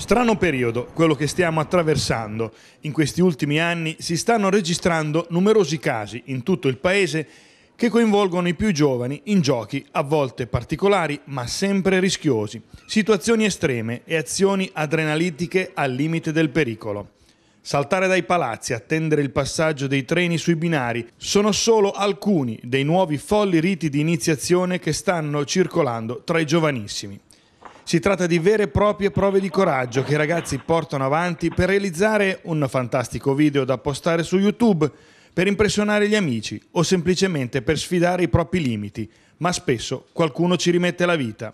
Strano periodo, quello che stiamo attraversando. In questi ultimi anni si stanno registrando numerosi casi in tutto il paese che coinvolgono i più giovani in giochi a volte particolari ma sempre rischiosi, situazioni estreme e azioni adrenalitiche al limite del pericolo. Saltare dai palazzi, attendere il passaggio dei treni sui binari, sono solo alcuni dei nuovi folli riti di iniziazione che stanno circolando tra i giovanissimi. Si tratta di vere e proprie prove di coraggio che i ragazzi portano avanti per realizzare un fantastico video da postare su YouTube, per impressionare gli amici o semplicemente per sfidare i propri limiti, ma spesso qualcuno ci rimette la vita.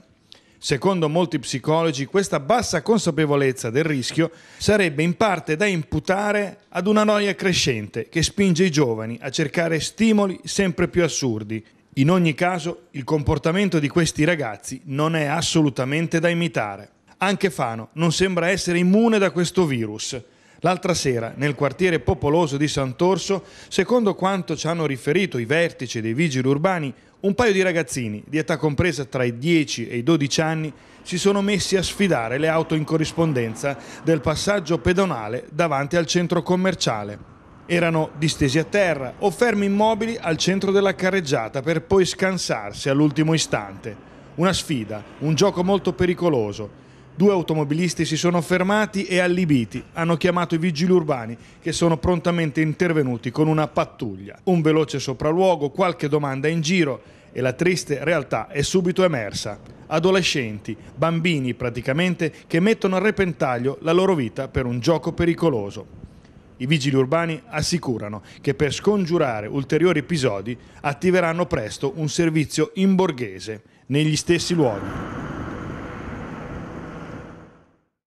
Secondo molti psicologi questa bassa consapevolezza del rischio sarebbe in parte da imputare ad una noia crescente che spinge i giovani a cercare stimoli sempre più assurdi in ogni caso, il comportamento di questi ragazzi non è assolutamente da imitare. Anche Fano non sembra essere immune da questo virus. L'altra sera, nel quartiere popoloso di Sant'Orso, secondo quanto ci hanno riferito i vertici dei vigili urbani, un paio di ragazzini, di età compresa tra i 10 e i 12 anni, si sono messi a sfidare le auto in corrispondenza del passaggio pedonale davanti al centro commerciale erano distesi a terra o fermi immobili al centro della carreggiata per poi scansarsi all'ultimo istante. Una sfida, un gioco molto pericoloso. Due automobilisti si sono fermati e allibiti, hanno chiamato i vigili urbani che sono prontamente intervenuti con una pattuglia. Un veloce sopralluogo, qualche domanda in giro e la triste realtà è subito emersa. Adolescenti, bambini praticamente, che mettono a repentaglio la loro vita per un gioco pericoloso. I vigili urbani assicurano che per scongiurare ulteriori episodi attiveranno presto un servizio in borghese negli stessi luoghi.